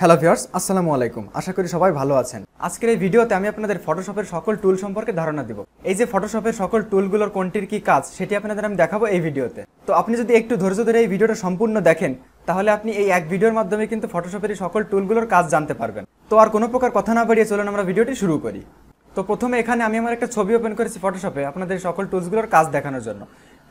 hello viewers আসসালামু আলাইকুম আশা করি সবাই ভালো আছেন আজকের এই ভিডিওতে আমি আপনাদের ফটোশপের সকল টুল সম্পর্কে ধারণা দিব এই যে ফটোশপের সকল টুলগুলোর কোনটির কি কাজ সেটি আপনাদের আমি দেখাবো এই ভিডিওতে তো আপনি যদি একটু ধৈর্য ধরে এই ভিডিওটা সম্পূর্ণ দেখেন তাহলে আপনি এই এক ভিডিওর মাধ্যমে কিন্তু ফটোশপের সকল টুলগুলোর কাজ জানতে পারবেন তো আর কোনো প্রকার কথা না বাড়িয়ে চলুন আমরা ভিডিওটি শুরু করি তো প্রথমে এখানে আমি আমার একটা ছবি ওপেন করেছি ফটোশপে আপনাদের সকল টুলসগুলোর কাজ দেখানোর জন্য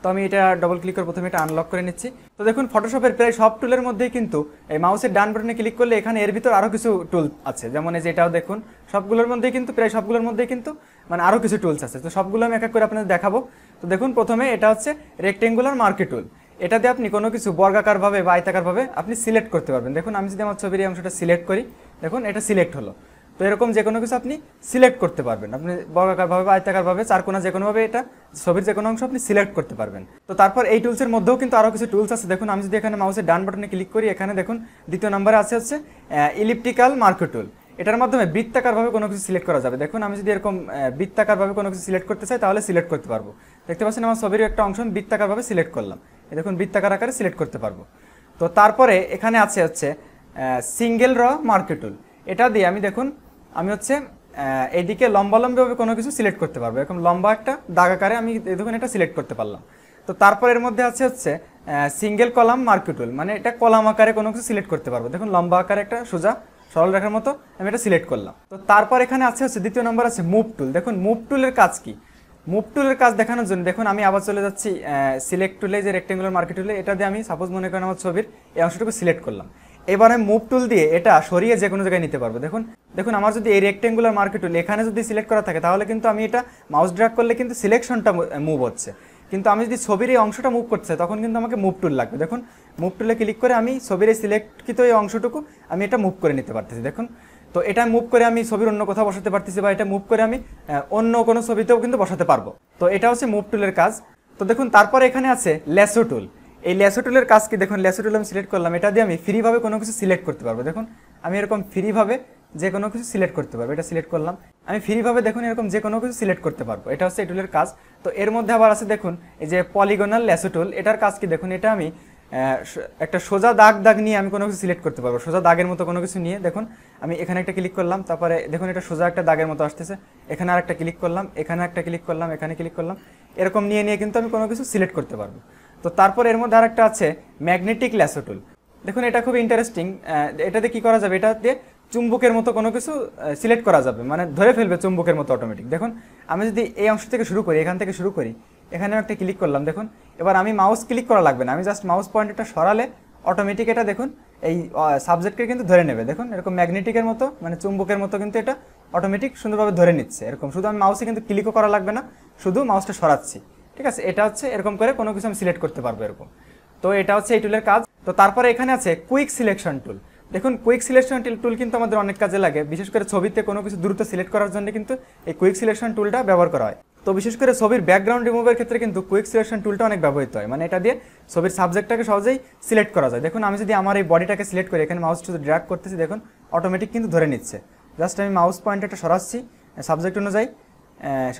তো আমি এটা ডবল ক্লিক করে প্রথমে এটা আনলক করে নিচ্ছি তো দেখুন ফটোশপের প্রায় সব টুলের মধ্যেই কিন্তু এই মাউসের ডান বাটনে ক্লিক করলে এখানে এর ভিতর আরও কিছু টুল আছে যেমন এই যেটাও দেখুন সবগুলোর মধ্যেই কিন্তু প্রায় সবগুলোর মধ্যেই কিন্তু মানে আরও কিছু টুলস আছে তো সবগুলো আমি এক এক করে আপনাদের দেখাবো তো দেখুন প্রথমে এটা হচ্ছে রেক্টেঙ্গুলার মার্কেট টুল এটাতে আপনি কোনো কিছু বর্গাকারভাবে বা আয়তাকারভাবে আপনি সিলেক্ট করতে পারবেন দেখুন আমি যদি আমার ছবির অংশটা সিলেক্ট করি দেখুন এটা সিলেক্ট হলো তো এরকম যে কোনো কিছু আপনি সিলেক্ট করতে পারবেন আপনি বর্গাকারভাবে আয়তাকারভাবে চারকোনা যে কোনোভাবে এটা ছবির যে কোনো অংশ আপনি সিলেক্ট করতে পারবেন তো তারপর এই টুলসের মধ্যেও কিন্তু আরও কিছু টুলস আছে দেখুন আমি যদি এখানে মাউসের ডান বাটনে ক্লিক করি এখানে দেখুন দ্বিতীয় নম্বরে আছে হচ্ছে ইলেকট্রিক্যাল মার্কো টুল এটার মাধ্যমে বৃত্তাকারভাবে কোনো কিছু সিলেক্ট করা যাবে দেখুন আমি যদি এরকম বৃত্তাকারভাবে কোনো কিছু সিলেক্ট করতে চাই তাহলে সিলেক্ট করতে পারবো দেখতে পাচ্ছেন আমার ছবির একটা অংশ আমি বৃত্তাকারভাবে সিলেক্ট করলাম দেখুন বৃত্তাকার আকারে সিলেক্ট করতে পারবো তো তারপরে এখানে আছে হচ্ছে সিঙ্গেল র মার্কেটুল এটা দিয়ে আমি দেখুন আমি হচ্ছে এদিকে লম্বা লম্বিভাবে কোনো কিছু সিলেক্ট করতে পারবো এরকম লম্বা একটা দাগ আকারে আমি দেখুন এটা সিলেক্ট করতে পারলাম তো তারপর এর মধ্যে আছে হচ্ছে সিঙ্গেল কলাম মার্কিটুল মানে এটা কলাম আকারে কোনো কিছু সিলেক্ট করতে পারবো দেখুন লম্বা আকারে একটা সোজা সরল রেখার মতো আমি এটা সিলেক্ট করলাম তো তারপর এখানে আছে হচ্ছে দ্বিতীয় নম্বর আছে মুভ টুল দেখুন মুভ টুলের কাজ কি মুভ টুলের কাজ দেখানোর জন্য দেখুন আমি আবার চলে যাচ্ছি সিলেক্ট টুলে যে রেক্টেঙ্গুলার মার্কেট টুলে এটা দিয়ে আমি সাপোজ মনে করেন আমার ছবির এই অংশটুকু সিলেক্ট করলাম এবার আমি মুভ টুল দিয়ে এটা সরিয়ে যে কোনো জায়গায় নিতে পারবো দেখুন দেখুন আমার যদি এই রেক্টেঙ্গুলার মার্কেট টুল এখানে যদি সিলেক্ট করা থাকে তাহলে কিন্তু আমি এটা মাউস ড্রাক করলে কিন্তু সিলেকশনটা মুভ হচ্ছে কিন্তু আমি যদি ছবির এই অংশটা মুভ করতে তখন কিন্তু আমাকে মুভ টুল লাগবে দেখুন মুভ টুলে ক্লিক করে আমি ছবির এই সিলেক্টকৃত এই অংশটুকু আমি এটা মুভ করে নিতে পারতেছি দেখুন তো এটা মুভ করে আমি ছবির অন্য কোথাও বসাতে পারতেছি বা এটা মুভ করে আমি অন্য কোনো ছবিতেও কিন্তু বসাতে পারবো তো এটা হচ্ছে মুভ টুলের কাজ তো দেখুন তারপরে এখানে আছে লেসো টুল এই ল্যাসোটুলের কাজ কি দেখুন ল্যাসোটুল আমি সিলেক্ট করলাম এটা দিয়ে আমি ফ্রিভাবে কোনো কিছু সিলেক্ট করতে পারবো দেখুন আমি এরকম ফ্রিভাবে যে কোনো কিছু সিলেক্ট করতে পারবো এটা সিলেক্ট করলাম আমি ফ্রিভাবে দেখুন এরকম যে কোনো কিছু সিলেক্ট করতে পারবো এটা হচ্ছে এটুলের কাজ তো এর মধ্যে আবার আছে দেখুন এই যে পলিগোনাল ল্যাসোটুল এটার কাজ কি দেখুন এটা আমি একটা সোজা দাগ দাগ নিয়ে আমি কোনো কিছু সিলেক্ট করতে পারবো সোজা দাগের মতো কোনো কিছু নিয়ে দেখুন আমি এখানে একটা ক্লিক করলাম তারপরে দেখুন এটা সোজা একটা দাগের মতো আসতেছে এখানে আর একটা ক্লিক করলাম এখানে একটা ক্লিক করলাম এখানে ক্লিক করলাম এরকম নিয়ে নিয়ে কিন্তু আমি কোনো কিছু সিলেক্ট করতে পারবো তো তারপর এর মধ্যে আরেকটা আছে ম্যাগনেটিক ল্যাসোটুল দেখুন এটা খুব ইন্টারেস্টিং এটাতে কি করা যাবে এটা দিয়ে চুম্বকের মতো কোনো কিছু সিলেক্ট করা যাবে মানে ধরে ফেলবে চুম্বকের মতো অটোমেটিক দেখুন আমি যদি এই অংশ থেকে শুরু করি এখান থেকে শুরু করি এখানে একটা ক্লিক করলাম দেখুন এবার আমি মাউস ক্লিক করা লাগবে না আমি জাস্ট মাউস পয়েন্টটা সরালে অটোমেটিক এটা দেখুন এই সাবজেক্টকে কিন্তু ধরে নেবে দেখুন এরকম ম্যাগনেটিকের মতো মানে চুম্বকের মতো কিন্তু এটা অটোমেটিক সুন্দরভাবে ধরে নিচ্ছে এরকম শুধু আমি মাউসে কিন্তু ক্লিকও করা লাগবে না শুধু মাউসটা সরাচ্ছি ঠিক আছে এটা হচ্ছে এরকম করে কোনো কিছু আমি সিলেক্ট করতে পারবো এরকম তো এটা হচ্ছে এই টুলের কাজ তো তারপরে এখানে আছে কুইক সিলেকশন টুল দেখুন কুইক সিলেকশন টুল কিন্তু আমাদের অনেক কাজে লাগে বিশেষ করে ছবিতে কোনো কিছু দ্রুত সিলেক্ট করার জন্য কিন্তু এই কুইক সিলেকশন টুলটা ব্যবহার করা হয় তো বিশেষ করে ছবির ব্যাকগ্রাউন্ড রিমুভের ক্ষেত্রে কিন্তু কুইক সিলেকশন টুলটা অনেক ব্যবহৃত হয় মানে এটা দিয়ে ছবির সাবজেক্টটাকে সহজেই সিলেক্ট করা যায় দেখুন আমি যদি আমার এই বডিটাকে সিলেক্ট করি এখানে মাউস শুধু ড্র্যাক করতেছি দেখুন অটোমেটিক কিন্তু ধরে নিচ্ছে জাস্ট আমি মাউস পয়েন্টটা সরাচ্ছি সাবজেক্ট অনুযায়ী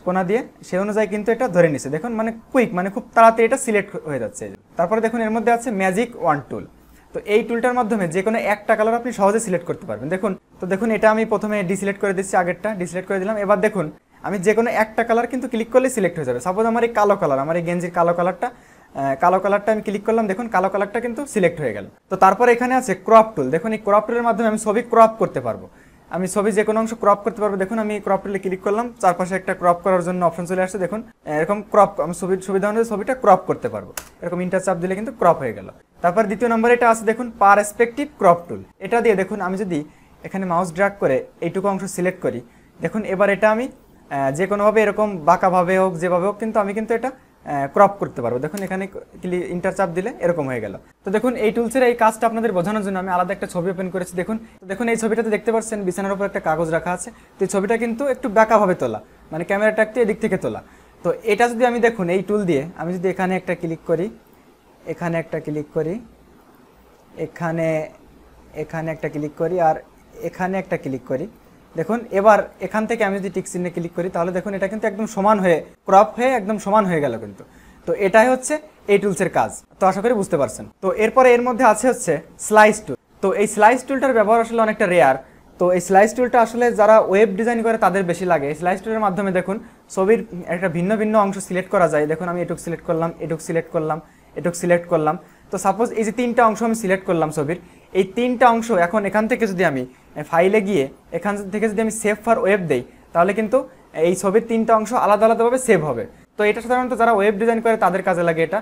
কোনা দিয়ে সে অনুযায়ী কিন্তু এটা ধরে নিছে দেখুন মানে কুইক মানে খুব তাড়াতাড়ি এটা সিলেক্ট হয়ে যাচ্ছে তারপরে দেখুন এর মধ্যে আছে ম্যাজিক ওয়ান টুল তো এই টুলটার মাধ্যমে যে কোনো একটা কালার আপনি সহজে সিলেক্ট করতে পারবেন দেখুন তো দেখুন এটা আমি প্রথমে ডিসিলেক্ট করে দিচ্ছি আগেরটা ডিসিলেক্ট করে দিলাম এবার দেখুন আমি যে কোনো একটা কালার কিন্তু ক্লিক করলে সিলেক্ট হয়ে যাবে সাপোজ আমার এই কালো কালার আমার এই গেঞ্জির কালো কালারটা কালো কালারটা আমি ক্লিক করলাম দেখুন কালো কালারটা কিন্তু সিলেক্ট হয়ে গেল তো তারপর এখানে আছে ক্রপ টুল দেখুন এই ক্রপ টুলের মাধ্যমে আমি ছবি ক্রপ করতে পারবো আমি ছবি যে কোনো অংশ ক্রপ করতে পারবো দেখুন আমি ক্রপ টেলে ক্লিক করলাম চারপাশে একটা ক্রপ করার জন্য অপশন চলে আসছে দেখুন এরকম ক্রপ আমি ছবির সুবিধা অনুযায়ী ছবিটা ক্রপ করতে পারবো এরকম ইন্টার চাপ দিলে কিন্তু ক্রপ হয়ে গেল তারপর দ্বিতীয় নম্বরে এটা আছে দেখুন পার এসপেক্টিভ ক্রপ টুল এটা দিয়ে দেখুন আমি যদি এখানে মাউস ড্রাগ করে এইটুকু অংশ সিলেক্ট করি দেখুন এবার এটা আমি যে কোনোভাবে এরকম বাঁকাভাবে হোক যেভাবে হোক কিন্তু আমি কিন্তু এটা ক্রপ করতে পারবো দেখুন এখানে ইন্টারচাপ দিলে এরকম হয়ে গেল তো দেখুন এই টুলসের এই কাজটা আপনাদের বোঝানোর জন্য আমি আলাদা একটা ছবি ওপেন করেছি দেখুন দেখুন এই ছবিটাতে দেখতে পাচ্ছেন বিছানার উপর একটা কাগজ রাখা আছে তো এই ছবিটা কিন্তু একটু ব্যাকাভাবে তোলা মানে ক্যামেরাটা একটু এদিক থেকে তোলা তো এটা যদি আমি দেখুন এই টুল দিয়ে আমি যদি এখানে একটা ক্লিক করি এখানে একটা ক্লিক করি এখানে এখানে একটা ক্লিক করি আর এখানে একটা ক্লিক করি দেখুন এবার এখান থেকে আমি যদি টিক চিহ্নে ক্লিক করি তাহলে দেখুন এটা কিন্তু একদম সমান হয়ে ক্রপ হয়ে একদম সমান হয়ে গেল কিন্তু তো এটাই হচ্ছে এই টুলসের কাজ তো আশা করি বুঝতে পারছেন তো এরপরে এর মধ্যে আছে হচ্ছে স্লাইস টুল তো এই স্লাইস টুলটার ব্যবহার আসলে অনেকটা রেয়ার তো এই স্লাইস টুলটা আসলে যারা ওয়েব ডিজাইন করে তাদের বেশি লাগে এই স্লাইস টুলের মাধ্যমে দেখুন ছবির একটা ভিন্ন ভিন্ন অংশ সিলেক্ট করা যায় দেখুন আমি এটুক সিলেক্ট করলাম এটুক সিলেক্ট করলাম এটুক সিলেক্ট করলাম তো সাপোজ এই যে তিনটা অংশ আমি সিলেক্ট করলাম ছবির এই তিনটা অংশ এখন এখান থেকে যদি আমি ফাইলে গিয়ে এখান থেকে যদি আমি সেভ ফর ওয়েব দেই তাহলে কিন্তু এই ছবির তিনটা অংশ আলাদা আলাদাভাবে সেভ হবে তো এটা সাধারণত যারা ওয়েব ডিজাইন করে তাদের কাজে লাগে এটা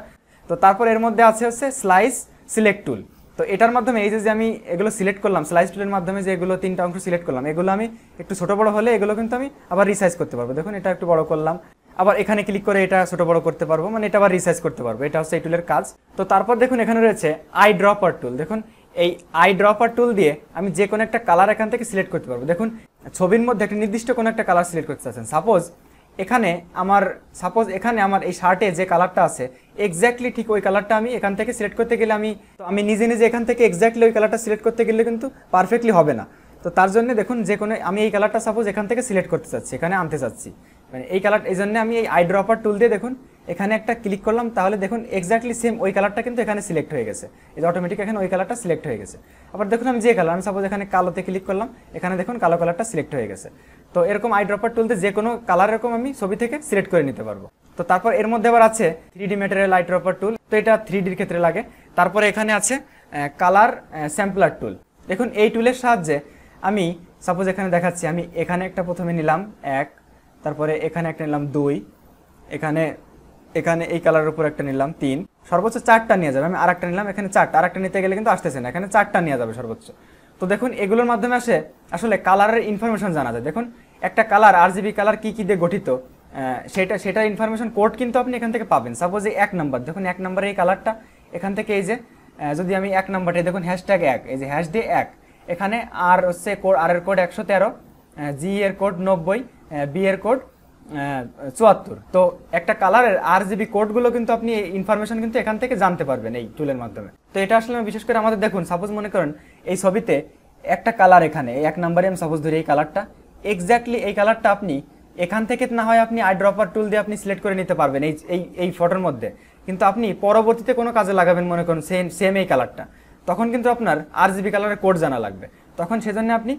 তো তারপর এর মধ্যে আছে হচ্ছে স্লাইস সিলেক্ট টুল তো এটার মাধ্যমে এই যে আমি এগুলো সিলেক্ট করলাম স্লাইস টুলের মাধ্যমে যে এগুলো তিনটা অংশ সিলেক্ট করলাম এগুলো আমি একটু ছোটো বড়ো হলে এগুলো কিন্তু আমি আবার রিসাইজ করতে পারবো দেখুন এটা একটু বড় করলাম আবার এখানে ক্লিক করে এটা ছোটো বড়ো করতে পারবো মানে এটা আবার রিসাইজ করতে পারবো এটা হচ্ছে এই টুলের কাজ তো তারপর দেখুন এখানে রয়েছে আই ড্রপার টুল দেখুন এই আই ড্রপার টুল দিয়ে আমি যে কোনো একটা কালার এখান থেকে সিলেক্ট করতে পারবো দেখুন ছবির মধ্যে একটা নির্দিষ্ট কোনো একটা কালার সিলেক্ট করতে চাচ্ছেন সাপোজ এখানে আমার সাপোজ এখানে আমার এই শার্টে যে কালারটা আছে এক্স্যাক্টলি ঠিক ওই কালারটা আমি এখান থেকে সিলেক্ট করতে গেলে আমি তো আমি নিজে নিজে এখান থেকে এক্স্যাক্টলি ওই কালারটা সিলেক্ট করতে গেলে কিন্তু পারফেক্টলি হবে না তো তার জন্য দেখুন যে কোনো আমি এই কালারটা সাপোজ এখান থেকে সিলেক্ট করতে চাচ্ছি এখানে আনতে চাচ্ছি মানে এই কালার এই জন্য আমি এই আই ড্রপার টুল দিয়ে দেখুন এখানে একটা ক্লিক করলাম তাহলে দেখুন এক্স্যাক্টলি সেম ওই কালারটা কিন্তু এখানে সিলেক্ট হয়ে গেছে এই অটোমেটিক এখানে ওই কালারটা সিলেক্ট হয়ে গেছে আবার দেখুন আমি যে কালার আমি সাপোজ এখানে কালোতে ক্লিক করলাম এখানে দেখুন কালো কালারটা সিলেক্ট হয়ে গেছে তো এরকম আইড্রপার টুলতে যে কোনো কালার এরকম আমি ছবি থেকে সিলেক্ট করে নিতে পারবো তো তারপর এর মধ্যে আবার আছে three D eye dropper tool তো এটা থ্রি ডির ক্ষেত্রে লাগে তারপরে এখানে আছে কালার স্যাম্পলার টুল দেখুন এই টুলের সাহায্যে আমি সাপোজ এখানে দেখাচ্ছি আমি এখানে একটা প্রথমে নিলাম এক তারপরে এখানে একটা নিলাম দুই এখানে এখানে এই কালারের উপর একটা নিলাম তিন সর্বোচ্চ চারটা নিয়ে যাবে আমি আর একটা নিলাম এখানে চারটা আর একটা নিতে গেলে কিন্তু আসতেছে না এখানে চারটা নিয়ে যাবে সর্বোচ্চ তো দেখুন এগুলোর মাধ্যমে আসে আসলে কালারের ইনফরমেশন জানা যায় দেখুন একটা কালার আর জিবি কালার কী কী দিয়ে গঠিত সেটা সেটার ইনফরমেশন কোড কিন্তু আপনি এখান থেকে পাবেন সাপোজ এই এক নাম্বার দেখুন এক নাম্বারে এই কালারটা এখান থেকে এই যে যদি আমি এক নাম্বারটা দেখুন হ্যাশট্যাগ এক এই যে হ্যাশ ডে এক এখানে আর হচ্ছে কোড আর এর কোড একশো তেরো জি এর কোড নব্বই বি এর কোড হ্যাঁ, চুয়াত্তর তো একটা কালারের আর জিবি কোডগুলো কিন্তু আপনি ইনফরমেশন কিন্তু এখান থেকে জানতে পারবেন এই টুলের মাধ্যমে তো এটা আসলে বিশেষ করে আমাদের দেখুন সাপোজ মনে করেন এই ছবিতে একটা কালার এখানে এক নাম্বারে আমি সাপোজ ধরি এই কালারটা এক্স্যাক্টলি এই কালারটা আপনি এখান থেকে না হয় আপনি আই ড্রপার টুল দিয়ে আপনি সিলেক্ট করে নিতে পারবেন এই এই এই ফটোর মধ্যে কিন্তু আপনি পরবর্তীতে কোনো কাজে লাগাবেন মনে করুন সেম সেম এই কালারটা তখন কিন্তু আপনার আর জিবি কালারের কোড জানা লাগবে তখন সেজন্য আপনি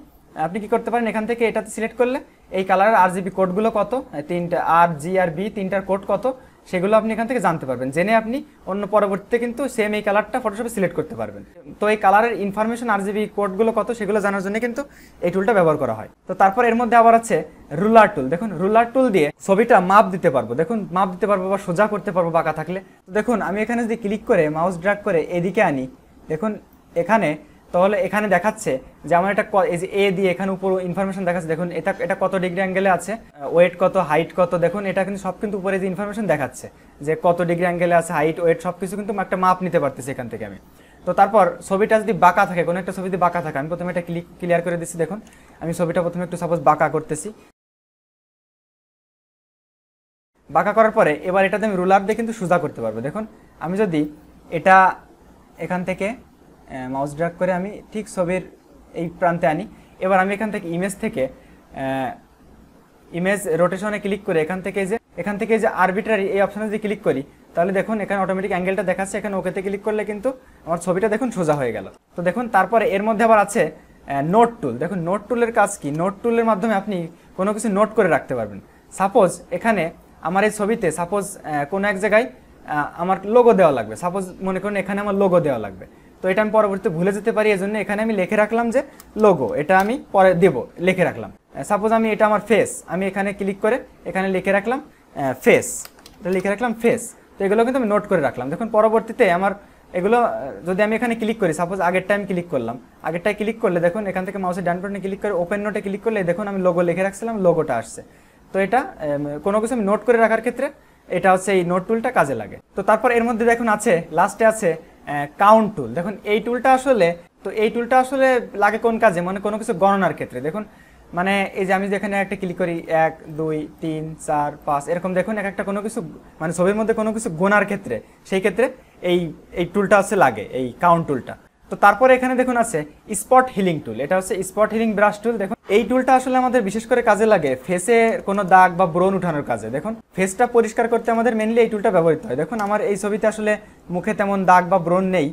আপনি কি করতে পারেন এখান থেকে এটাতে সিলেক্ট করলে এই কালারের আর জিবি কোডগুলো কত তিনটা আর জি আর বি তিনটার কোড কত সেগুলো আপনি এখান থেকে জানতে পারবেন জেনে আপনি অন্য পরবর্তীতে কিন্তু সেম এই কালারটা ফটোশপে সিলেক্ট করতে পারবেন তো এই কালারের ইনফরমেশন আর জিবি কোডগুলো কত সেগুলো জানার জন্য কিন্তু এই টুলটা ব্যবহার করা হয় তো তারপর এর মধ্যে আবার আছে রুলার টুল দেখুন রুলার টুল দিয়ে ছবিটা মাপ দিতে পারবো দেখুন মাপ দিতে পারবো বা সোজা করতে পারবো বাঁকা থাকলে দেখুন আমি এখানে যদি ক্লিক করে মাউস ড্রাগ করে এদিকে আনি দেখুন এখানে তাহলে এখানে দেখাচ্ছে যে আমার এটা এই যে এ দিয়ে এখানে উপর ইনফরমেশন দেখাচ্ছে দেখুন এটা এটা কত ডিগ্রি অ্যাঙ্গেলে আছে ওয়েট কত হাইট কত দেখুন এটা কিন্তু সব কিন্তু উপরে যে ইনফরমেশন দেখাচ্ছে যে কত ডিগ্রি অ্যাঙ্গেলে আছে হাইট ওয়েট সব কিছু কিন্তু একটা মাপ নিতে পারতেছি এখান থেকে আমি তো তারপর ছবিটা যদি বাঁকা থাকে কোনো একটা ছবি যদি বাঁকা থাকে আমি প্রথমে এটা ক্লিক ক্লিয়ার করে দিচ্ছি দেখুন আমি ছবিটা প্রথমে একটু সাপোজ বাঁকা করতেছি বাঁকা করার পরে এবার এটাতে আমি রুলার দিয়ে কিন্তু সোজা করতে পারবো দেখুন আমি যদি এটা এখান থেকে মাউস ড্রাগ করে আমি ঠিক ছবির এই প্রান্তে আনি এবার আমি এখান থেকে ইমেজ থেকে ইমেজ রোটেশনে ক্লিক করে এখান থেকে যে এখান থেকে যে আরবিটারি এই অপশানে যদি ক্লিক করি তাহলে দেখুন এখানে অটোমেটিক অ্যাঙ্গেলটা দেখাচ্ছে এখানে ওকেতে ক্লিক করলে কিন্তু আমার ছবিটা দেখুন সোজা হয়ে গেল তো দেখুন তারপরে এর মধ্যে আবার আছে নোট টুল দেখুন নোট টুলের কাজ কি নোট টুলের মাধ্যমে আপনি কোনো কিছু নোট করে রাখতে পারবেন সাপোজ এখানে আমার এই ছবিতে সাপোজ কোনো এক জায়গায় আমার লোগো দেওয়া লাগবে সাপোজ মনে করুন এখানে আমার লোগো দেওয়া লাগবে তো এটা আমি পরবর্তীতে ভুলে যেতে পারি এজন্য এখানে আমি লিখে রাখলাম যে লোগো এটা আমি পরে দেব লিখে রাখলাম সাপোজ আমি এটা আমার ফেস আমি এখানে ক্লিক করে এখানে লিখে রাখলাম ফেস এটা লিখে রাখলাম ফেস তো এগুলো কিন্তু আমি নোট করে রাখলাম দেখুন পরবর্তীতে আমার এগুলো যদি আমি এখানে ক্লিক করি সাপোজ আগেরটা আমি ক্লিক করলাম আগেরটায় ক্লিক করলে দেখুন এখান থেকে মাউসের ডান বাটনে ক্লিক করে ওপেন নোটে ক্লিক করলে দেখুন আমি লোগো লিখে রাখছিলাম লোগোটা আসছে তো এটা কোনো কিছু আমি নোট করে রাখার ক্ষেত্রে এটা হচ্ছে এই নোট টুলটা কাজে লাগে তো তারপর এর মধ্যে দেখুন আছে লাস্টে আছে কাউন্ট টুল দেখুন এই টুলটা আসলে তো এই টুলটা আসলে লাগে কোন কাজে মানে কোনো কিছু গণনার ক্ষেত্রে দেখুন মানে এই যে আমি যেখানে একটা ক্লিক করি এক দুই তিন চার পাঁচ এরকম দেখুন এক একটা কোনো কিছু মানে ছবির মধ্যে কোনো কিছু গোনার ক্ষেত্রে সেই ক্ষেত্রে এই এই টুলটা হচ্ছে লাগে এই কাউন্ট টুলটা তো তারপরে এখানে দেখুন আছে স্পট হিলিং টুল এটা হচ্ছে স্পট হিলিং ব্রাশ টুল দেখুন এই টুলটা আসলে আমাদের বিশেষ করে কাজে লাগে ফেসে কোনো দাগ বা ব্রণ উঠানোর কাজে দেখুন ফেসটা পরিষ্কার করতে আমাদের মেনলি এই টুলটা ব্যবহৃত হয় দেখুন আমার এই ছবিতে আসলে মুখে তেমন দাগ বা ব্রণ নেই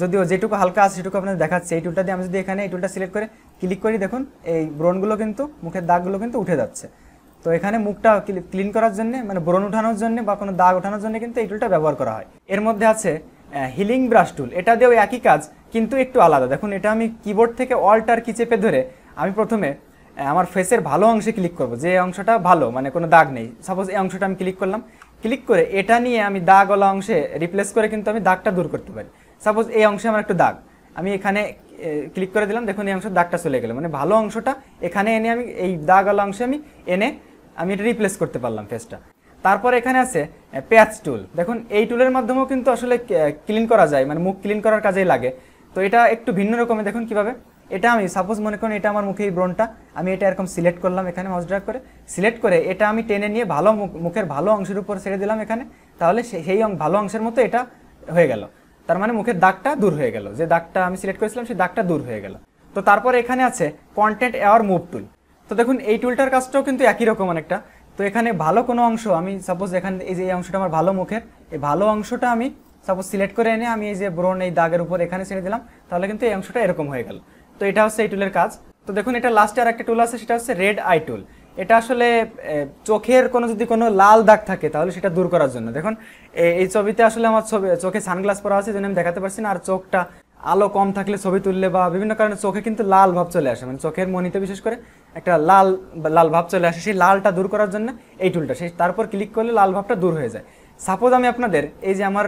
যদিও যেটুকু হালকা আছে সেটুকু আপনাদের দেখাচ্ছে এই টুলটা দিয়ে আমি যদি এখানে এই টুলটা সিলেক্ট করে ক্লিক করি দেখুন এই ব্রণগুলো কিন্তু মুখের দাগগুলো কিন্তু উঠে যাচ্ছে তো এখানে মুখটা ক্লিন করার জন্য মানে ব্রণ উঠানোর জন্য বা কোনো দাগ ওঠানোর জন্য কিন্তু এই টুলটা ব্যবহার করা হয় এর মধ্যে আছে হিলিং ব্রাশ টুল এটা দিয়েও একই কাজ কিন্তু একটু আলাদা দেখুন এটা আমি কিবোর্ড থেকে অল্টার কি চেপে ধরে আমি প্রথমে আমার ফেসের ভালো অংশে ক্লিক করব যে অংশটা ভালো মানে কোনো দাগ নেই সাপোজ এই অংশটা আমি ক্লিক করলাম ক্লিক করে এটা নিয়ে আমি দাগওয়ালা অংশে রিপ্লেস করে কিন্তু আমি দাগটা দূর করতে পারি সাপোজ এই অংশে আমার একটু দাগ আমি এখানে ক্লিক করে দিলাম দেখুন এই অংশ দাগটা চলে গেল মানে ভালো অংশটা এখানে এনে আমি এই দাগওয়ালা অংশে আমি এনে আমি এটা রিপ্লেস করতে পারলাম ফেসটা তারপর এখানে আছে প্যাচ টুল দেখুন এই টুলের মাধ্যমেও কিন্তু আসলে ক্লিন করা যায় মানে মুখ ক্লিন করার কাজেই লাগে তো এটা একটু ভিন্ন রকমের দেখুন কিভাবে এটা আমি সাপোজ মনে করুন এটা আমার মুখে এই ব্রনটা আমি এটা এরকম সিলেক্ট করলাম এখানে মাউস ড্রাগ করে সিলেক্ট করে এটা আমি টেনে নিয়ে ভালো মুখের ভালো অংশের উপর ছেড়ে দিলাম এখানে তাহলে সেই ভালো অংশের মতো এটা হয়ে গেল তার মানে মুখের দাগটা দূর হয়ে গেল যে দাগটা আমি সিলেক্ট করেছিলাম সেই দাগটা দূর হয়ে গেল তো তারপর এখানে আছে কন্টেন্ট অ্যাওয়ার মুভ টুল তো দেখুন এই টুলটার কাজটাও কিন্তু একই রকম অনেকটা তো এখানে ভালো কোনো অংশ আমি সাপোজ এখানে এই যে এই অংশটা আমার ভালো মুখের এই ভালো অংশটা আমি সাপোজ সিলেক্ট করে এনে আমি এই যে ব্রোন এই দাগের উপর এখানে ছেড়ে দিলাম তাহলে কিন্তু এই অংশটা এরকম হয়ে গেল তো এটা হচ্ছে এই টুলের কাজ তো দেখুন এটা লাস্টে আর একটা টুল আছে সেটা হচ্ছে রেড আই টুল এটা আসলে চোখের কোনো যদি কোনো লাল দাগ থাকে তাহলে সেটা দূর করার জন্য দেখুন এই ছবিতে আসলে আমার ছবি চোখে সানগ্লাস পরা আছে যেন আমি দেখাতে পারছি না আর চোখটা আলো কম থাকলে ছবি তুললে বা বিভিন্ন কারণে চোখে কিন্তু লাল ভাব চলে আসে মানে চোখের মনিতে বিশেষ করে একটা লাল লাল ভাব চলে আসে সেই লালটা দূর করার জন্য এই টুলটা সেই তারপর ক্লিক করলে লাল ভাবটা দূর হয়ে যায় সাপোজ আমি আপনাদের এই যে আমার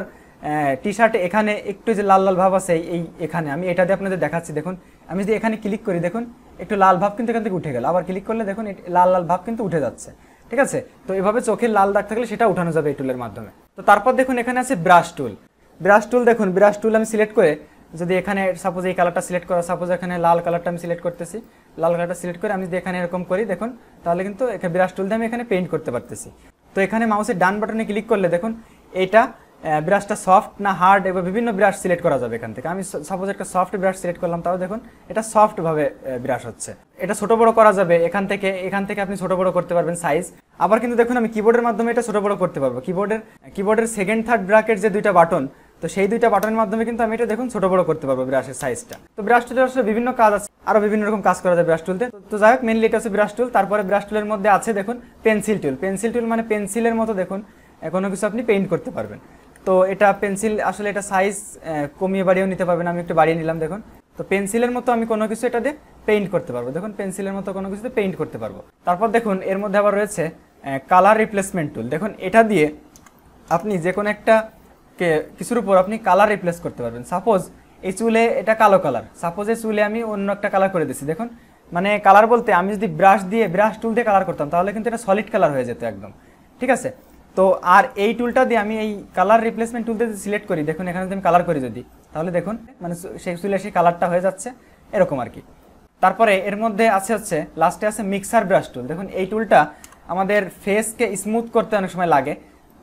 টি শার্টে এখানে একটু যে লাল লাল ভাব আছে এই এখানে আমি এটা দিয়ে আপনাদের দেখাচ্ছি দেখুন আমি যদি এখানে ক্লিক করি দেখুন একটু লাল ভাব কিন্তু এখান থেকে উঠে গেল আবার ক্লিক করলে দেখুন লাল লাল ভাব কিন্তু উঠে যাচ্ছে ঠিক আছে তো এভাবে চোখের লাল দাগ থাকলে সেটা উঠানো যাবে এই টুলের মাধ্যমে তো তারপর দেখুন এখানে আছে ব্রাশ টুল ব্রাশ টুল দেখুন ব্রাশ টুল আমি সিলেক্ট করে যদি এখানে সাপোজ এই কালারটা সিলেক্ট করা সাপোজ এখানে লাল কালারটা আমি সিলেক্ট করতেছি লাল কালারটা সিলেক্ট করে আমি যদি এখানে এরকম করি দেখুন তাহলে কিন্তু এখানে ব্রাশ টুল দিয়ে আমি এখানে পেইন্ট করতে পারতেছি তো এখানে মাউসের ডান বাটনে ক্লিক করলে দেখুন এটা ব্রাশটা সফট না হার্ড এবং বিভিন্ন ব্রাশ সিলেক্ট করা যাবে এখান থেকে আমি সাপোজ একটা সফট ব্রাশ সিলেক্ট করলাম তাও দেখুন এটা সফটভাবে ব্রাশ হচ্ছে এটা ছোট বড় করা যাবে এখান থেকে এখান থেকে আপনি ছোট বড় করতে পারবেন সাইজ আবার কিন্তু দেখুন আমি কিবোর্ডের মাধ্যমে এটা ছোট বড় করতে পারবো কিবোর্ডের কিবোর্ডের সেকেন্ড থার্ড ব্রাকেট যে দুইটা বাটন তো সেই দুইটা বাটনের মাধ্যমে কিন্তু আমি এটা দেখুন ছোট বড় করতে পারবো ব্রাশের সাইজটা তো ব্রাশ টুলের আসলে বিভিন্ন কাজ আছে আরও বিভিন্ন রকম কাজ করা যায় ব্রাশ টুলতে তো যাই হোক মেনলি এটা হচ্ছে ব্রাশ টুল তারপরে ব্রাশ টুলের মধ্যে আছে দেখুন পেন্সিল টুল পেন্সিল টুল মানে পেন্সিলের মতো দেখুন কোনো কিছু আপনি পেইন্ট করতে পারবেন তো এটা পেন্সিল আসলে এটা সাইজ কমিয়ে বাড়িয়েও নিতে পারবেন আমি একটু বাড়িয়ে নিলাম দেখুন তো পেন্সিলের মতো আমি কোনো কিছু এটা দিয়ে পেইন্ট করতে পারবো দেখুন পেন্সিলের মতো কোনো কিছুতে পেইন্ট করতে পারবো তারপর দেখুন এর মধ্যে আবার রয়েছে কালার রিপ্লেসমেন্ট টুল দেখুন এটা দিয়ে আপনি যে কোনো একটা কে কিছুর উপর আপনি কালার রিপ্লেস করতে পারবেন সাপোজ এই চুলে এটা কালো কালার সাপোজ এই চুলে আমি অন্য একটা কালার করে দিয়েছি দেখুন মানে কালার বলতে আমি যদি ব্রাশ দিয়ে ব্রাশ টুল দিয়ে কালার করতাম তাহলে কিন্তু এটা সলিড কালার হয়ে যেত একদম ঠিক আছে তো আর এই টুলটা দিয়ে আমি এই কালার রিপ্লেসমেন্ট টুলটা সিলেক্ট করি দেখুন এখানে যদি আমি কালার করি যদি তাহলে দেখুন মানে সেই চুলে সেই কালারটা হয়ে যাচ্ছে এরকম আর কি তারপরে এর মধ্যে আছে হচ্ছে লাস্টে আছে মিক্সার ব্রাশ টুল দেখুন এই টুলটা আমাদের ফেসকে স্মুথ করতে অনেক সময় লাগে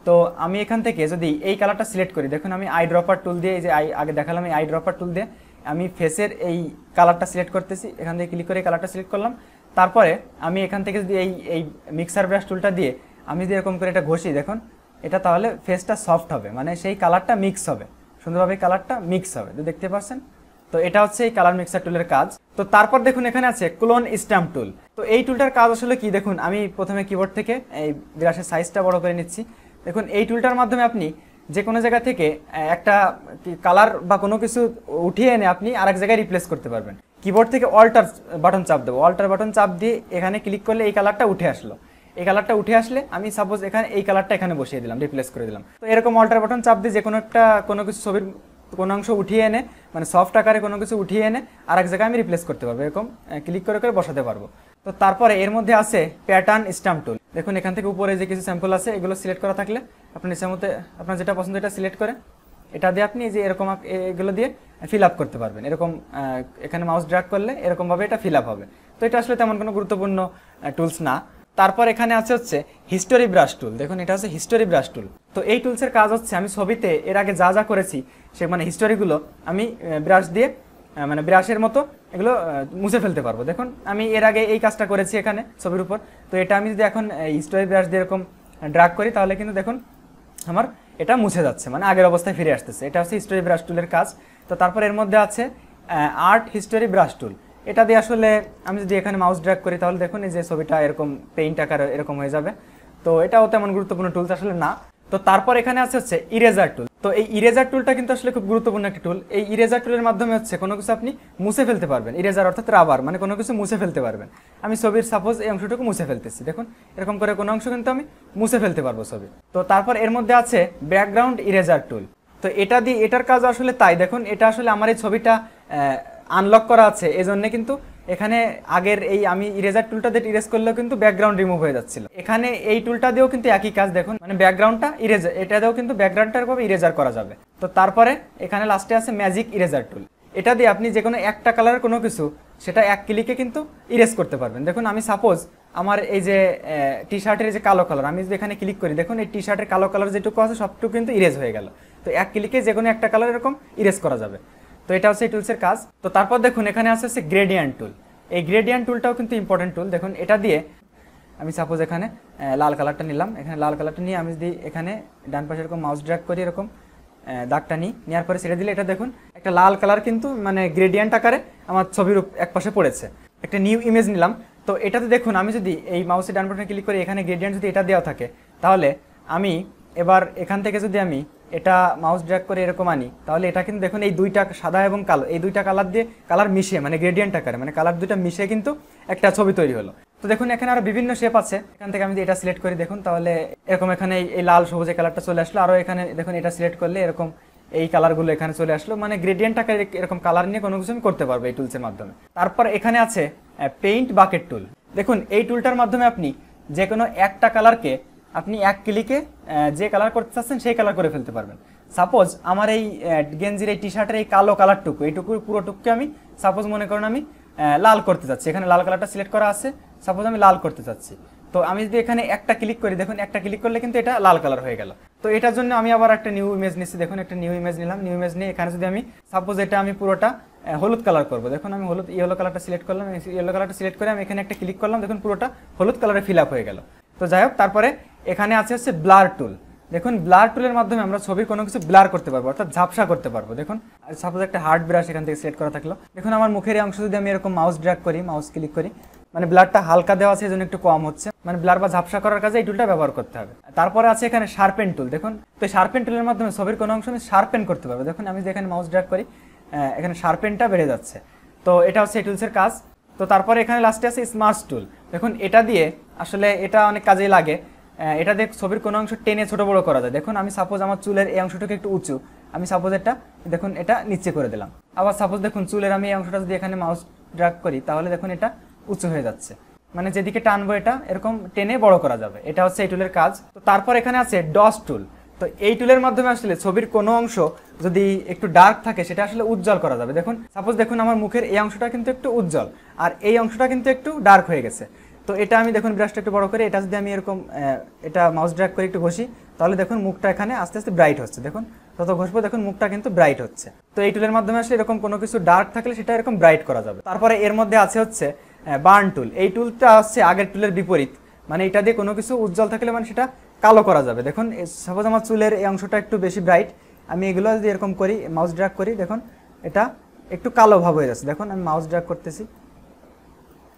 তো আমি এখান থেকে যদি এই কালারটা সিলেক্ট করি দেখুন আমি আই ড্রপার টুল দিয়ে এই যে আগে দেখালাম এই আই ড্রপার টুল দিয়ে আমি ফেসের এই কালারটা সিলেক্ট করতেছি এখান থেকে ক্লিক করে কালারটা সিলেক্ট করলাম তারপরে আমি এখান থেকে যদি এই এই মিক্সার ব্রাশ টুলটা দিয়ে আমি যদি এরকম করে এটা ঘষি দেখুন এটা তাহলে ফেসটা সফট হবে মানে সেই কালারটা মিক্স হবে সুন্দরভাবে কালারটা মিক্স হবে তো দেখতে পাচ্ছেন তো এটা হচ্ছে এই কালার মিক্সার টুলের কাজ তো তারপর দেখুন এখানে আছে ক্লোন স্ট্যাম্প টুল তো এই টুলটার কাজ আসলে কি দেখুন আমি প্রথমে কিবোর্ড থেকে এই ব্রাশের সাইজটা বড় করে নিচ্ছি দেখুন এই টুলটার মাধ্যমে আপনি যে কোনো জায়গা থেকে একটা কালার বা কোনো কিছু উঠিয়ে এনে আপনি আরেক জায়গায় রিপ্লেস করতে পারবেন কিবোর্ড থেকে অল্টার বাটন চাপ দেবো অল্টার বাটন চাপ দিয়ে এখানে ক্লিক করলে এই কালারটা উঠে আসলো এই কালারটা উঠে আসলে আমি সাপোজ এখানে এই কালারটা এখানে বসিয়ে দিলাম রিপ্লেস করে দিলাম তো এরকম অল্টার বাটন চাপ দিয়ে যে কোনো একটা কোনো কিছু ছবির কোনো অংশ উঠিয়ে এনে মানে সফট আকারে কোনো কিছু উঠিয়ে এনে আর এক জায়গায় আমি রিপ্লেস করতে পারবো এরকম ক্লিক করে করে বসাতে পারবো তো তারপরে এর মধ্যে আছে প্যাটার্ন স্ট্যাম্প টুল দেখুন এখান থেকে উপরে যে কিছু স্যাম্পল আছে এগুলো সিলেক্ট করা থাকলে আপনি মতে আপনার যেটা পছন্দ এটা সিলেক্ট করে এটা দিয়ে আপনি যে এরকম এগুলো দিয়ে ফিল আপ করতে পারবেন এরকম এখানে মাউস ড্রাগ করলে এরকমভাবে এটা ফিল আপ হবে তো এটা আসলে তেমন কোনো গুরুত্বপূর্ণ টুলস না তারপর এখানে আছে হচ্ছে হিস্টোরি ব্রাশ টুল দেখুন এটা হচ্ছে হিস্টোরি ব্রাশ টুল তো এই টুলসের কাজ হচ্ছে আমি ছবিতে এর আগে যা যা করেছি সে মানে হিস্টোরিগুলো আমি ব্রাশ দিয়ে মানে ব্রাশের মতো এগুলো মুছে ফেলতে পারবো দেখুন আমি এর আগে এই কাজটা করেছি এখানে ছবির উপর তো এটা আমি যদি এখন স্টোরি ব্রাশ দিয়ে এরকম ড্রাগ করি তাহলে কিন্তু দেখুন আমার এটা মুছে যাচ্ছে মানে আগের অবস্থায় ফিরে আসতেছে এটা হচ্ছে হিস্টোরি ব্রাশ টুলের কাজ তো তারপর এর মধ্যে আছে আর্ট হিস্টোরি ব্রাশ টুল এটা দিয়ে আসলে আমি যদি এখানে মাউস ড্রাগ করি তাহলে দেখুন এই যে ছবিটা এরকম পেইন্ট আকার এরকম হয়ে যাবে তো এটাও তেমন গুরুত্বপূর্ণ টুলস আসলে না তো তারপর এখানে আছে হচ্ছে ইরেজার টুল তো এই ইরেজার টুলটা কিন্তু আসলে খুব গুরুত্বপূর্ণ একটা টুল এই ইরেজার টুলের মাধ্যমে হচ্ছে কোনো কিছু আপনি মুছে ফেলতে পারবেন ইরেজার অর্থাৎ রাবার মানে কোনো কিছু মুছে ফেলতে পারবেন আমি ছবির সাপোজ এই অংশটুকু মুছে ফেলতেছি দেখুন এরকম করে কোনো অংশ কিন্তু আমি মুছে ফেলতে পারবো ছবি তো তারপর এর মধ্যে আছে ব্যাকগ্রাউন্ড ইরেজার টুল তো এটা দিয়ে এটার কাজ আসলে তাই দেখুন এটা আসলে আমার এই ছবিটা আনলক করা আছে এজন্য কিন্তু এখানে আগের এই আমি ইরেজার টুলটা দিয়ে ইরেজ করলেও কিন্তু ব্যাকগ্রাউন্ড রিমুভ হয়ে যাচ্ছিল এখানে এই টুলটা দিয়েও কিন্তু একই কাজ দেখুন মানে ব্যাকগ্রাউন্ডটা ইরেজার এটা দিয়েও কিন্তু এরকম ইরেজার করা যাবে তো তারপরে এখানে লাস্টে আছে ম্যাজিক ইরেজার টুল এটা দিয়ে আপনি যে কোনো একটা কালারের কোনো কিছু সেটা এক ক্লিকে কিন্তু ইরেজ করতে পারবেন দেখুন আমি সাপোজ আমার এই যে টি শার্টের যে কালো কালার আমি যদি এখানে ক্লিক করি দেখুন এই টি শার্টের কালো কালার যেটুকু আছে সবটুকু কিন্তু ইরেজ হয়ে গেল তো এক ক্লিকে যে কোনো একটা কালার এরকম ইরেজ করা যাবে তো এটা হচ্ছে এই টুলসের কাজ তো তারপর দেখুন এখানে আছে হচ্ছে গ্রেডিয়ান টুল এই গ্রেডিয়ান টুলটাও কিন্তু ইম্পর্টেন্ট টুল দেখুন এটা দিয়ে আমি সাপোজ এখানে লাল কালারটা নিলাম এখানে লাল কালারটা নিয়ে আমি যদি এখানে ডান পাশে এরকম মাউস ড্র্যাক করি এরকম দাগটা নিই নেওয়ার পরে ছেড়ে দিলে এটা দেখুন একটা লাল কালার কিন্তু মানে গ্রেডিয়ান্ট আকারে আমার ছবির এক পাশে পড়েছে একটা নিউ ইমেজ নিলাম তো এটাতে দেখুন আমি যদি এই মাউসের ডান বাটনে ক্লিক করি এখানে গ্রেডিয়ান্ট যদি এটা দেওয়া থাকে তাহলে আমি এবার এখান থেকে যদি আমি এটা মাউস ড্র্যাক করে এরকম আনি তাহলে এটা কিন্তু দেখুন এই দুইটা সাদা এবং কালো এই দুইটা কালার দিয়ে কালার মিশিয়ে মানে গ্রেডিয়েন্ট আকারে মানে কালার দুইটা মিশিয়ে কিন্তু একটা ছবি তৈরি হলো তো দেখুন এখানে আরো বিভিন্ন শেপ আছে এখান থেকে আমি যদি এটা সিলেক্ট করি দেখুন তাহলে এরকম এখানে এই লাল সবুজ কালারটা চলে আসলো আরও এখানে দেখুন এটা সিলেক্ট করলে এরকম এই কালারগুলো এখানে চলে আসলো মানে গ্রেডিয়েন্ট আকারে এরকম কালার নিয়ে কোনো কিছু আমি করতে পারবো এই টুলসের মাধ্যমে তারপর এখানে আছে পেইন্ট বাকেট টুল দেখুন এই টুলটার মাধ্যমে আপনি যে কোনো একটা কালারকে আপনি এক ক্লিকে যে কালার করতে চাচ্ছেন সেই কালার করে ফেলতে পারবেন সাপোজ আমার এই গেঞ্জির এই টি শার্টের এই কালো কালারটুকু এইটুকু পুরোটুকুকে আমি সাপোজ মনে করুন আমি লাল করতে চাচ্ছি এখানে লাল কালারটা সিলেক্ট করা আছে সাপোজ আমি লাল করতে চাচ্ছি তো আমি যদি এখানে একটা ক্লিক করি দেখুন একটা ক্লিক করলে কিন্তু এটা লাল কালার হয়ে গেল তো এটার জন্য আমি আবার একটা নিউ ইমেজ নিচ্ছি দেখুন একটা নিউ ইমেজ নিলাম নিউ ইমেজ নিয়ে এখানে যদি আমি সাপোজ এটা আমি পুরোটা হলুদ কালার করবো দেখুন আমি হলুদ ইয়েলো কালারটা সিলেক্ট করলাম ইয়েলো কালারটা সিলেক্ট করে আমি এখানে একটা ক্লিক করলাম দেখুন পুরোটা হলুদ কালারে ফিল আপ হয়ে গেল তো যাই হোক তারপরে এখানে আছে হচ্ছে ব্লার টুল দেখুন ব্লার টুলের মাধ্যমে আমরা ছবির কোনো কিছু ব্লার করতে পারবো অর্থাৎ ঝাপসা করতে পারবো দেখুন আর সাপোজ একটা হার্ড ব্রাশ এখান থেকে সিলেক্ট করা থাকলো দেখুন আমার মুখের অংশ যদি আমি এরকম মাউস ড্র্যাক করি মাউস ক্লিক করি মানে ব্লারটা হালকা দেওয়া আছে জন্য একটু কম হচ্ছে মানে ব্লার বা ঝাপসা করার কাজে এই টুলটা ব্যবহার করতে হবে তারপরে আছে এখানে শার্পেন টুল দেখুন তো শার্পেন টুলের মাধ্যমে ছবির কোনো অংশ আমি শার্পেন করতে পারবো দেখুন আমি যেখানে মাউস ড্র্যাক করি এখানে শার্পেনটা বেড়ে যাচ্ছে তো এটা হচ্ছে এই টুলসের কাজ তো তারপরে এখানে লাস্টে আছে স্মার্ট টুল দেখুন এটা দিয়ে আসলে এটা অনেক কাজেই লাগে এটা দেখ ছবির কোনো অংশ টেনে ছোটো বড়ো করা যায় দেখুন আমি সাপোজ আমার চুলের এই অংশটাকে একটু উঁচু আমি সাপোজ এটা দেখুন এটা নিচে করে দিলাম আবার সাপোজ দেখুন চুলের আমি এই অংশটা যদি এখানে মাউস ড্রাগ করি তাহলে দেখুন এটা উঁচু হয়ে যাচ্ছে মানে যেদিকে টানবো এটা এরকম টেনে বড় করা যাবে এটা হচ্ছে এই টুলের কাজ তো তারপর এখানে আছে ডস টুল তো এই টুলের মাধ্যমে আসলে ছবির কোনো অংশ যদি একটু ডার্ক থাকে সেটা আসলে উজ্জ্বল করা যাবে দেখুন সাপোজ দেখুন আমার মুখের এই অংশটা কিন্তু একটু উজ্জ্বল আর এই অংশটা কিন্তু একটু ডার্ক হয়ে গেছে তো এটা আমি দেখুন ব্রাশটা একটু বড় করে এটা যদি আমি এরকম এটা মাউস ড্র্যাক করে একটু ঘষি তাহলে দেখুন মুখটা এখানে আস্তে আস্তে ব্রাইট হচ্ছে দেখুন তত ঘষবো দেখুন মুখটা কিন্তু ব্রাইট হচ্ছে তো এই টুলের মাধ্যমে আসলে এরকম কোনো কিছু ডার্ক থাকলে সেটা এরকম ব্রাইট করা যাবে তারপরে এর মধ্যে আছে হচ্ছে বার্ন টুল এই টুলটা হচ্ছে আগের টুলের বিপরীত মানে এটা দিয়ে কোনো কিছু উজ্জ্বল থাকলে মানে সেটা কালো করা যাবে দেখুন সাপোজ আমার চুলের এই অংশটা একটু বেশি ব্রাইট আমি এগুলো যদি এরকম করি মাউস ড্র্যাক করি দেখুন এটা একটু কালো ভাব হয়ে যাচ্ছে দেখুন আমি মাউস ড্র্যাক করতেছি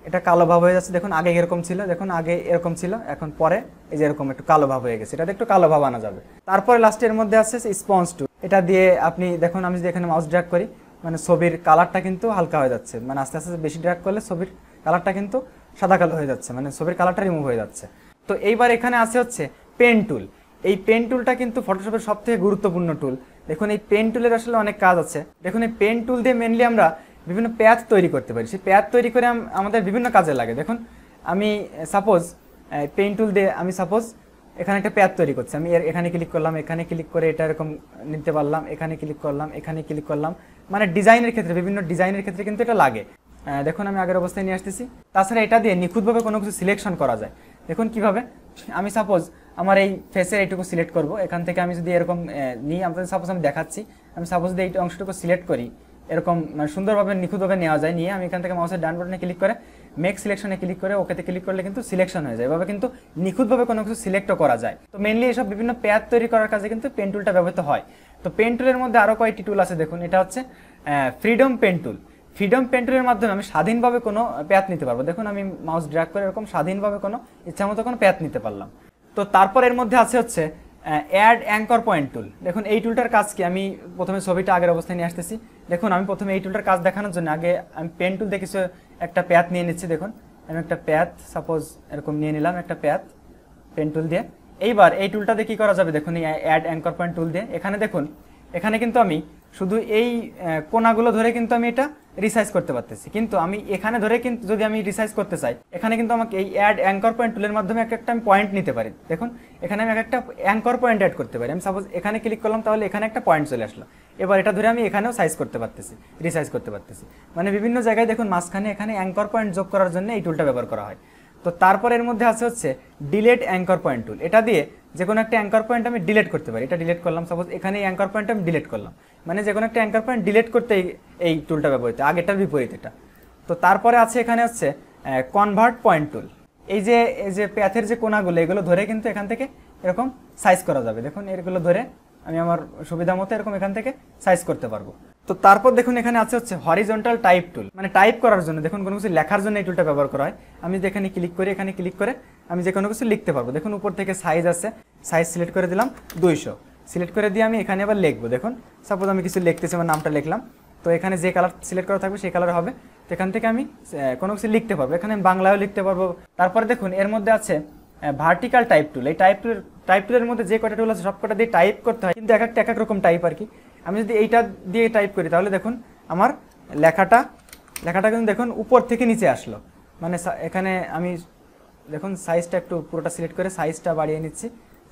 এটা কালো ভাব হয়ে যাচ্ছে দেখুন আগে এরকম ছিল দেখুন আগে এরকম ছিল এখন পরে এই যে এরকম একটু কালো ভাব হয়ে গেছে এটাতে একটু কালো ভাব আনা যাবে তারপরে লাস্টে এর মধ্যে আছে স্পঞ্জ টু এটা দিয়ে আপনি দেখুন আমি যদি এখানে মাউস ড্র্যাগ করি মানে ছবির কালারটা কিন্তু হালকা হয়ে যাচ্ছে মানে আস্তে আস্তে বেশি ড্র্যাগ করলে ছবির কালারটা কিন্তু সাদা কালো হয়ে যাচ্ছে মানে ছবির কালারটা রিমুভ হয়ে যাচ্ছে তো এইবার এখানে আছে হচ্ছে পেন টুল এই পেন টুলটা কিন্তু ফটোশপের সবথেকে গুরুত্বপূর্ণ টুল দেখুন এই পেন টুলের আসলে অনেক কাজ আছে দেখুন এই পেন টুল দিয়ে মেনলি আমরা বিভিন্ন প্যাথ তৈরি করতে পারি সেই পেঁয়াজ তৈরি করে আমাদের বিভিন্ন কাজে লাগে দেখুন আমি সাপোজ পেন টুল দিয়ে আমি সাপোজ এখানে একটা প্যাথ তৈরি করছি আমি এখানে ক্লিক করলাম এখানে ক্লিক করে এটা এরকম নিতে পারলাম এখানে ক্লিক করলাম এখানে ক্লিক করলাম মানে ডিজাইনের ক্ষেত্রে বিভিন্ন ডিজাইনের ক্ষেত্রে কিন্তু এটা লাগে দেখুন আমি আগের অবস্থায় নিয়ে আসতেছি তাছাড়া এটা দিয়ে নিখুঁতভাবে কোনো কিছু সিলেকশন করা যায় দেখুন কিভাবে আমি সাপোজ আমার এই ফেসের এইটুকু সিলেক্ট করব এখান থেকে আমি যদি এরকম নিই আমাদের সাপোজ আমি দেখাচ্ছি আমি সাপোজ যদি এই অংশটুকু সিলেক্ট করি এরকম মানে সুন্দরভাবে নিখুঁতভাবে নেওয়া যায় নিয়ে আমি এখান থেকে মাউসের ডান বাটনে ক্লিক করে মেক সিলেকশনে ক্লিক করে ওকেতে ক্লিক করলে কিন্তু সিলেকশন হয়ে যায় এভাবে কিন্তু নিখুঁতভাবে কোনো কিছু সিলেক্টও করা যায় তো মেনলি এসব বিভিন্ন প্যাথ তৈরি করার কাজে কিন্তু পেন টুলটা ব্যবহৃত হয় তো পেন টুলের মধ্যে আরও কয়েকটি টুল আছে দেখুন এটা হচ্ছে ফ্রিডম পেন টুল ফ্রিডম পেন্টুলের মাধ্যমে আমি স্বাধীনভাবে কোনো প্যাথ নিতে পারবো দেখুন আমি মাউস ড্র্যাক করে এরকম স্বাধীনভাবে কোনো ইচ্ছামতো কোনো প্যাথ নিতে পারলাম তো তারপর এর মধ্যে আছে হচ্ছে অ্যাড অ্যাঙ্কর পয়েন্ট টুল দেখুন এই টুলটার কাজ কি আমি প্রথমে ছবিটা আগের অবস্থায় নিয়ে আসতেছি দেখুন আমি প্রথমে এই টুলটার কাজ দেখানোর জন্য আগে আমি পেন টুল দেখেছি একটা প্যাথ নিয়ে নিচ্ছি দেখুন আমি একটা প্যাথ সাপোজ এরকম নিয়ে নিলাম একটা প্যাথ পেন টুল দিয়ে এইবার এই টুলটাতে কী করা যাবে দেখুন এই অ্যাড অ্যাঙ্কর পয়েন্ট টুল দিয়ে এখানে দেখুন এখানে কিন্তু আমি শুধু এই কোনাগুলো ধরে কিন্তু আমি এটা রিসাইজ করতে পারতেছি কিন্তু আমি এখানে ধরে কিন্তু যদি আমি রিসাইজ করতে চাই এখানে কিন্তু আমাকে এই অ্যাড অ্যাঙ্কর পয়েন্ট টুলের মাধ্যমে এক একটা আমি পয়েন্ট নিতে পারি দেখুন এখানে আমি এক একটা অ্যাঙ্কর পয়েন্ট অ্যাড করতে পারি আমি সাপোজ এখানে ক্লিক করলাম তাহলে এখানে একটা পয়েন্ট চলে আসলো এবার এটা ধরে আমি এখানেও সাইজ করতে পারতেছি রিসাইজ করতে পারতেছি মানে বিভিন্ন জায়গায় দেখুন মাঝখানে এখানে অ্যাঙ্কর পয়েন্ট যোগ করার জন্য এই টুলটা ব্যবহার করা হয় তো তারপর এর মধ্যে আছে হচ্ছে ডিলেট অ্যাঙ্কর পয়েন্ট টুল এটা দিয়ে যে কোনো একটা অ্যাঙ্কর পয়েন্ট আমি ডিলেট করতে পারি এটা ডিলেট করলাম সাপোজ এখানে অ্যাঙ্কর পয়েন্ট আমি ডিলেট করলাম মানে যে কোনো একটা অ্যাঙ্কার পয়েন্ট ডিলেট করতে এই টুলটা ব্যবহৃত আগেটার বিপরীত এটা তো তারপরে আছে এখানে হচ্ছে কনভার্ট পয়েন্ট টুল এই যে এই যে প্যাথের যে কোনাগুলো এগুলো ধরে কিন্তু এখান থেকে এরকম সাইজ করা যাবে দেখুন এগুলো ধরে আমি আমার সুবিধা মতো এরকম এখান থেকে সাইজ করতে পারবো তো তারপর দেখুন এখানে আছে হচ্ছে হরিজন্টাল টাইপ টুল মানে টাইপ করার জন্য দেখুন কোনো কিছু লেখার জন্য এই টুলটা ব্যবহার করা হয় আমি যেখানে ক্লিক করি এখানে ক্লিক করে আমি যে কোনো কিছু লিখতে পারবো দেখুন উপর থেকে সাইজ আছে সাইজ সিলেক্ট করে দিলাম দুইশো সিলেক্ট করে দিয়ে আমি এখানে আবার লিখবো দেখুন সাপোজ আমি কিছু লিখতেছি আমার নামটা লিখলাম তো এখানে যে কালার সিলেক্ট করা থাকবে সেই কালার হবে তো এখান থেকে আমি কোনো কিছু লিখতে পারবো এখানে আমি বাংলায়ও লিখতে পারবো তারপরে দেখুন এর মধ্যে আছে ভার্টিক্যাল টাইপ টুল এই টাইপ টুলের টাইপ টুলের মধ্যে যে কটা টুল আছে সব কটা দিয়ে টাইপ করতে হয় কিন্তু এক একটা এক এক রকম টাইপ আর কি আমি যদি এইটা দিয়ে টাইপ করি তাহলে দেখুন আমার লেখাটা লেখাটা কিন্তু দেখুন উপর থেকে নিচে আসলো মানে এখানে আমি দেখুন সাইজটা একটু পুরোটা সিলেক্ট করে সাইজটা বাড়িয়ে নিচ্ছি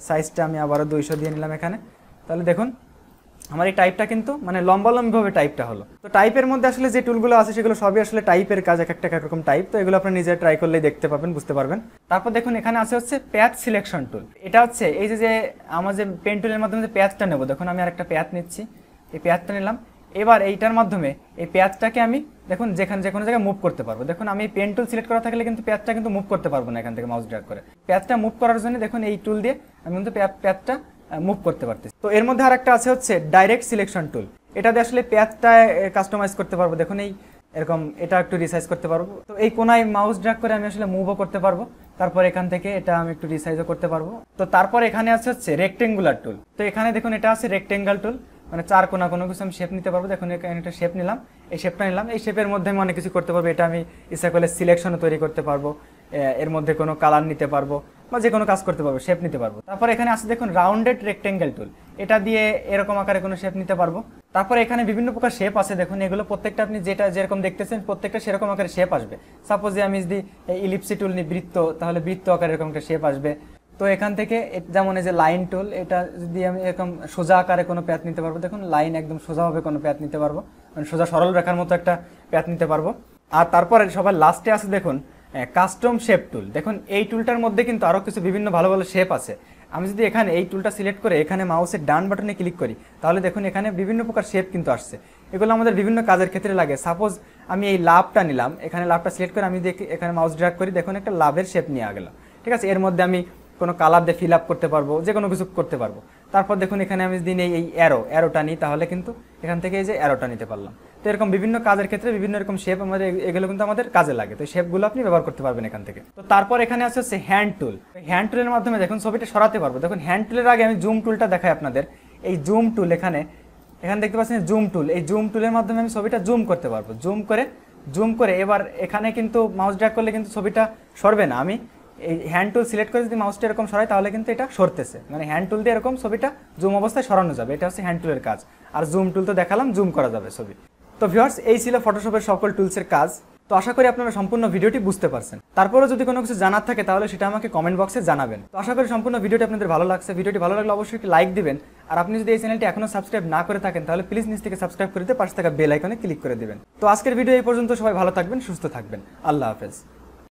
সাইজটা আমি আবারও দুইশো দিয়ে নিলাম এখানে তাহলে দেখুন আমার এই টাইপটা কিন্তু মানে লম্বালম্বিভাবে টাইপটা হলো তো টাইপের মধ্যে আসলে যে টুলগুলো আছে সেগুলো সবই আসলে টাইপের কাজ এক একটা একরকম টাইপ তো এগুলো আপনি নিজে ট্রাই করলেই দেখতে পাবেন বুঝতে পারবেন তারপর দেখুন এখানে আছে হচ্ছে প্যাথ সিলেকশন টুল এটা হচ্ছে এই যে যে আমার যে পেন টুলের মাধ্যমে যে প্যাথটা নেবো দেখুন আমি আর একটা প্যাথ নিচ্ছি এই প্যাথটা নিলাম এবার এইটার মাধ্যমে এই পেঁয়াজটাকে আমি দেখুন যেখানে যে কোনো জায়গায় মুভ করতে পারবো দেখুন আমি পেন টুল সিলেক্ট করা থাকলে কিন্তু পেঁয়াজটা কিন্তু মুভ করতে পারবো না এখান থেকে মাউস ড্রাগ করে পেঁয়াজটা মুভ করার জন্য দেখুন এই টুল দিয়ে আমি কিন্তু পেঁয়াজটা মুভ করতে পারতেছি তো এর মধ্যে আর একটা আছে হচ্ছে ডাইরেক্ট সিলেকশন টুল এটা দিয়ে আসলে পেঁয়াজটা কাস্টমাইজ করতে পারবো দেখুন এই এরকম এটা একটু রিসাইজ করতে পারবো তো এই কোনায় মাউস ড্রাগ করে আমি আসলে মুভও করতে পারবো তারপর এখান থেকে এটা আমি একটু রিসাইজও করতে পারবো তো তারপর এখানে আছে হচ্ছে রেক্টেঙ্গুলার টুল তো এখানে দেখুন এটা আছে রেক্টেঙ্গাল টুল মানে চার কোনা কোনো কিছু আমি শেপ নিতে পারবো দেখুন এখানে একটা শেপ নিলাম এই শেপটা নিলাম এই শেপের মধ্যে আমি অনেক কিছু করতে পারবো এটা আমি ইচ্ছা করলে সিলেকশনও তৈরি করতে পারবো এর মধ্যে কোনো কালার নিতে পারবো বা যে কোনো কাজ করতে পারবো শেপ নিতে পারবো তারপর এখানে আছে দেখুন রাউন্ডেড রেক্টেঙ্গেল টুল এটা দিয়ে এরকম আকারে কোনো শেপ নিতে পারবো তারপর এখানে বিভিন্ন প্রকার শেপ আছে দেখুন এগুলো প্রত্যেকটা আপনি যেটা যেরকম দেখতেছেন প্রত্যেকটা সেরকম আকারে শেপ আসবে সাপোজ আমি যদি ইলিপসি টুল নিই বৃত্ত তাহলে বৃত্ত আকারে এরকম একটা শেপ আসবে তো এখান থেকে যেমন এই যে লাইন টুল এটা যদি আমি এরকম সোজা আকারে কোনো প্যাথ নিতে পারবো দেখুন লাইন একদম সোজাভাবে কোনো প্যাথ নিতে পারবো মানে সোজা সরল রেখার মতো একটা প্যাথ নিতে পারবো আর তারপরে সবার লাস্টে আছে দেখুন কাস্টম শেপ টুল দেখুন এই টুলটার মধ্যে কিন্তু আরও কিছু বিভিন্ন ভালো ভালো শেপ আছে আমি যদি এখানে এই টুলটা সিলেক্ট করে এখানে মাউসের ডান বাটনে ক্লিক করি তাহলে দেখুন এখানে বিভিন্ন প্রকার শেপ কিন্তু আসছে এগুলো আমাদের বিভিন্ন কাজের ক্ষেত্রে লাগে সাপোজ আমি এই লাভটা নিলাম এখানে লাভটা সিলেক্ট করে আমি এখানে মাউস ড্রাগ করি দেখুন একটা লাভের শেপ নিয়ে গেল ঠিক আছে এর মধ্যে আমি কোনো কালার দিয়ে ফিল আপ করতে পারবো যে কোনো কিছু করতে পারবো তারপর দেখুন এখানে আমি দিন এই অ্যারো অ্যারোটা নিই তাহলে কিন্তু এখান থেকে এই যে অ্যারোটা নিতে পারলাম তো এরকম বিভিন্ন কাজের ক্ষেত্রে বিভিন্ন রকম শেপ আমাদের এগুলো কিন্তু আমাদের কাজে লাগে তো শেপগুলো আপনি ব্যবহার করতে পারবেন এখান থেকে তো তারপর এখানে আছে হচ্ছে হ্যান্ড টুল হ্যান্ড টুলের মাধ্যমে দেখুন ছবিটা সরাতে পারবো দেখুন হ্যান্ড টুলের আগে আমি জুম টুলটা দেখাই আপনাদের এই জুম টুল এখানে এখানে দেখতে পাচ্ছেন জুম টুল এই জুম টুলের মাধ্যমে আমি ছবিটা জুম করতে পারবো জুম করে জুম করে এবার এখানে কিন্তু মাউস ড্র্যাক করলে কিন্তু ছবিটা সরবে না আমি এই হ্যান্ড টুল সিলেক্ট করে যদি মাউসটা এরকম সরাই তাহলে কিন্তু এটা সরতেছে মানে হ্যান্ড টুল দিয়ে এরকম ছবিটা জুম অবস্থায় সরানো যাবে এটা হচ্ছে হ্যান্ড টুলের কাজ আর জুম টুল তো দেখালাম জুম করা যাবে ছবি তো ভিউয়ার্স এই ছিল ফটোশপের সকল টুলসের কাজ তো আশা করি আপনারা সম্পূর্ণ ভিডিওটি বুঝতে পারছেন তারপরেও যদি কোনো কিছু জানার থাকে তাহলে সেটা আমাকে কমেন্ট বক্সে জানাবেন তো আশা করি সম্পূর্ণ ভিডিওটি আপনাদের ভালো লাগছে ভিডিওটি ভালো লাগলে অবশ্যই লাইক দিবেন আর আপনি যদি এই চ্যানেলটি এখনও সাবস্ক্রাইব না করে থাকেন তাহলে প্লিজ নিজ থেকে সাবস্ক্রাইব করে দিতে পাশে থাকা বেল আইকনে ক্লিক করে দেবেন তো আজকের ভিডিও এই পর্যন্ত সবাই ভালো থাকবেন সুস্থ থাকবেন আল্লাহ হাফেজ